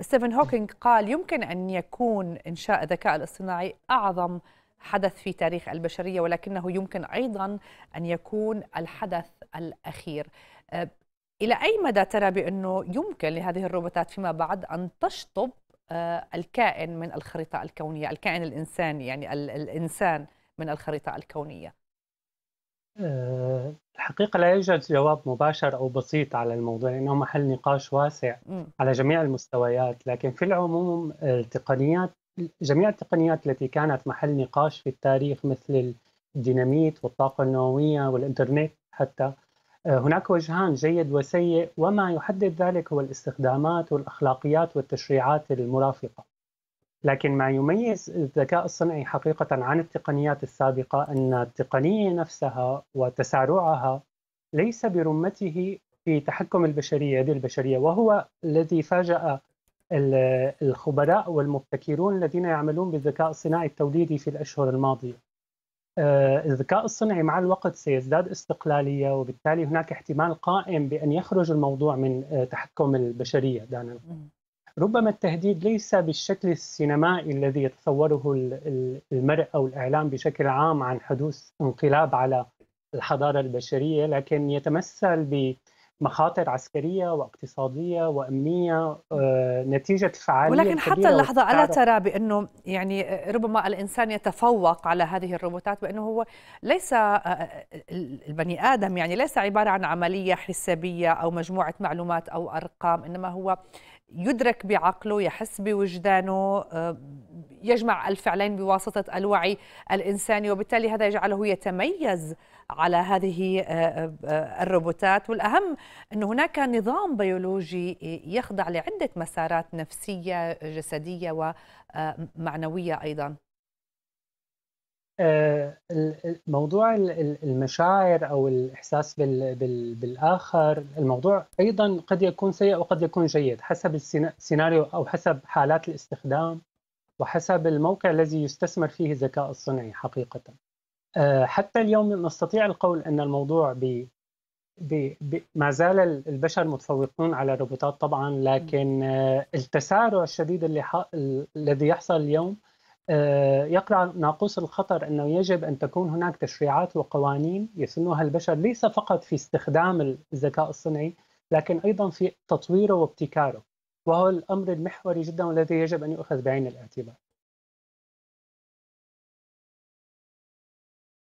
ستيفن هوكينج قال يمكن أن يكون إنشاء الذكاء الاصطناعي أعظم حدث في تاريخ البشرية ولكنه يمكن أيضا أن يكون الحدث الأخير إلى أي مدى ترى بأنه يمكن لهذه الروبوتات فيما بعد أن تشطب أه، الكائن من الخريطة الكونية الكائن الإنساني يعني الإنسان من الخريطة الكونية آه، الحقيقة لا يوجد جواب مباشر أو بسيط على الموضوع لأنه محل نقاش واسع على جميع المستويات لكن في العموم التقنيات جميع التقنيات التي كانت محل نقاش في التاريخ مثل الديناميت والطاقة النووية والإنترنت حتى آه، هناك وجهان جيد وسيء وما يحدد ذلك هو الاستخدامات والأخلاقيات والتشريعات المرافقة لكن ما يميز الذكاء الصنعي حقيقة عن التقنيات السابقة أن التقنية نفسها وتسارعها ليس برمته في تحكم البشرية يد البشرية وهو الذي فاجأ الخبراء والمبتكرون الذين يعملون بالذكاء الصناعي التوليدي في الأشهر الماضية آه، الذكاء الصنعي مع الوقت سيزداد استقلالية وبالتالي هناك احتمال قائم بأن يخرج الموضوع من آه، تحكم البشرية دعنا نقول ربما التهديد ليس بالشكل السينمائي الذي يتصوره المرء او الاعلام بشكل عام عن حدوث انقلاب على الحضاره البشريه لكن يتمثل بمخاطر عسكريه واقتصاديه وامنيه آه، نتيجه فعاليه ولكن حتى اللحظه الا ترى بانه يعني ربما الانسان يتفوق على هذه الروبوتات بانه هو ليس آه، آه، البني ادم يعني ليس عباره عن عمليه حسابيه او مجموعه معلومات او ارقام انما هو يدرك بعقله يحس بوجدانه آه، يجمع الفعلين بواسطة الوعي الإنساني وبالتالي هذا يجعله يتميز على هذه آه، آه، الروبوتات والأهم أن هناك نظام بيولوجي يخضع لعدة مسارات نفسية جسدية ومعنوية أيضاً آه، موضوع المشاعر او الاحساس بالاخر الموضوع ايضا قد يكون سيء وقد يكون جيد حسب السيناريو او حسب حالات الاستخدام وحسب الموقع الذي يستثمر فيه الذكاء الصنعي حقيقه آه، حتى اليوم نستطيع القول ان الموضوع ب ما زال البشر متفوقون على الروبوتات طبعا لكن آه، التسارع الشديد اللي الذي يحصل اليوم آه، يقرأ ناقوس الخطر أنه يجب أن تكون هناك تشريعات وقوانين يسنها البشر ليس فقط في استخدام الذكاء الصنعي لكن أيضا في تطويره وابتكاره وهو الأمر المحوري جدا والذي يجب أن يؤخذ بعين الاعتبار